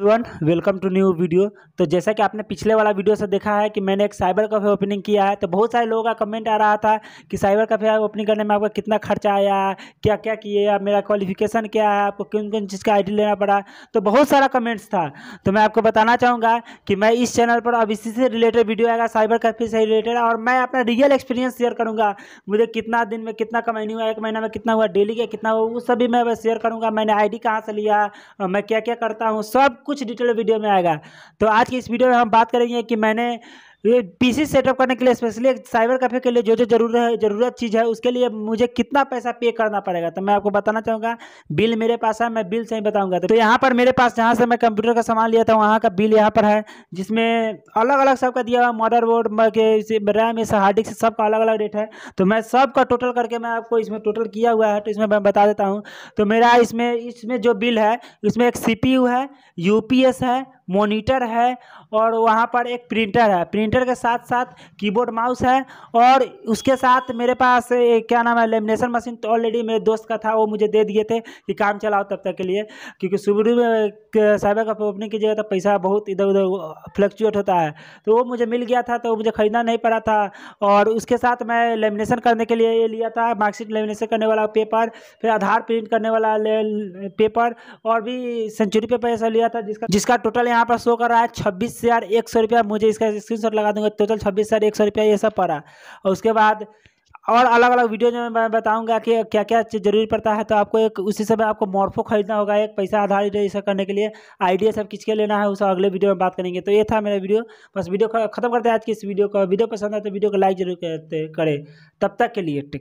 one welcome to new video तो जैसा कि आपने पिछले वाला वीडियो से देखा है कि मैंने एक साइबर कैफे ओपनिंग किया है तो बहुत सारे लोगों का कमेंट आ रहा था कि साइबर कैफे ओपनिंग करने में आपका कितना खर्चा आया क्या क्या किए मेरा क्वालिफिकेशन क्या है आपको किन किन चीज़ का आईडी लेना पड़ा तो बहुत सारा कमेंट्स था तो मैं आपको बताना चाहूँगा कि मैं इस चैनल पर अब इसी से रिलेटेड वीडियो आएगा साइबर कैफे से रिलेटेड और मैं अपना रियल एक्सपीरियंस शेयर करूँगा मुझे कितना दिन में कितना कमाई हुआ एक महीना में कितना हुआ डेली का कितना हुआ वो सभी मैं शेयर करूँगा मैंने आई कहाँ से लिया मैं क्या क्या करता हूँ सब कुछ डिटेल वीडियो में आएगा तो आज की इस वीडियो में हम बात करेंगे कि मैंने ये पीसी सेटअप करने के लिए स्पेशली साइबर कैफे के लिए जो जो जरूर है ज़रूरत चीज़ है उसके लिए मुझे कितना पैसा पे करना पड़ेगा तो मैं आपको बताना चाहूँगा बिल मेरे पास है मैं बिल से ही बताऊँगा तो यहाँ पर मेरे पास जहाँ से मैं कंप्यूटर का सामान लिया था वहाँ का बिल यहाँ पर है जिसमें अलग अलग सबका दिया हुआ मॉडर बोर्ड के रैम इस हार्ड डिस्क सबका अलग अलग रेट है तो मैं सबका टोटल करके मैं आपको इसमें टोटल किया हुआ है तो इसमें मैं बता देता हूँ तो मेरा इसमें इसमें जो बिल है इसमें एक सी है यू है मोनीटर है और वहाँ पर एक प्रिंटर है प्रिंट प्रिंटर के साथ साथ कीबोर्ड माउस है और उसके साथ मेरे पास क्या नाम है लेमिनेशन मशीन तो ऑलरेडी मेरे दोस्त का था वो मुझे दे दिए थे कि काम चलाओ तब तक के लिए क्योंकि शुरू में साइबर का ओपनिंग कीजिएगा तो पैसा बहुत इधर उधर फ्लक्चुएट होता है तो वो मुझे मिल गया था तो मुझे ख़रीदना नहीं पड़ा था और उसके साथ मैं लेमिनेशन करने के लिए ये लिया था मार्कशीट लेमिनेशन करने वाला पेपर फिर आधार प्रिंट करने वाला पेपर और भी सेंचुरी पेपर ऐसा लिया था जिसका जिसका टोटल यहाँ पर शो कर रहा है छब्बीस हज़ार एक सौ रुपया मुझे इसका स्क्रीन लगा दूंगा टोटल छब्बीस हज़ार एक सौ रुपया ये सब पड़ा और उसके बाद और अलग अलग वीडियो में मैं बताऊंगा कि क्या क्या जरूरी पड़ता है तो आपको एक उसी समय आपको मोर्फो खरीदना होगा एक पैसा आधारित ये सब करने के लिए आइडिया सब किसके लेना है उस अगले वीडियो में बात करेंगे तो ये था मेरा वीडियो बस वीडियो खत्म करते हैं आज की इस वीडियो का वीडियो पसंद आए तो वीडियो को लाइक जरूर करें तब तक के लिए टिक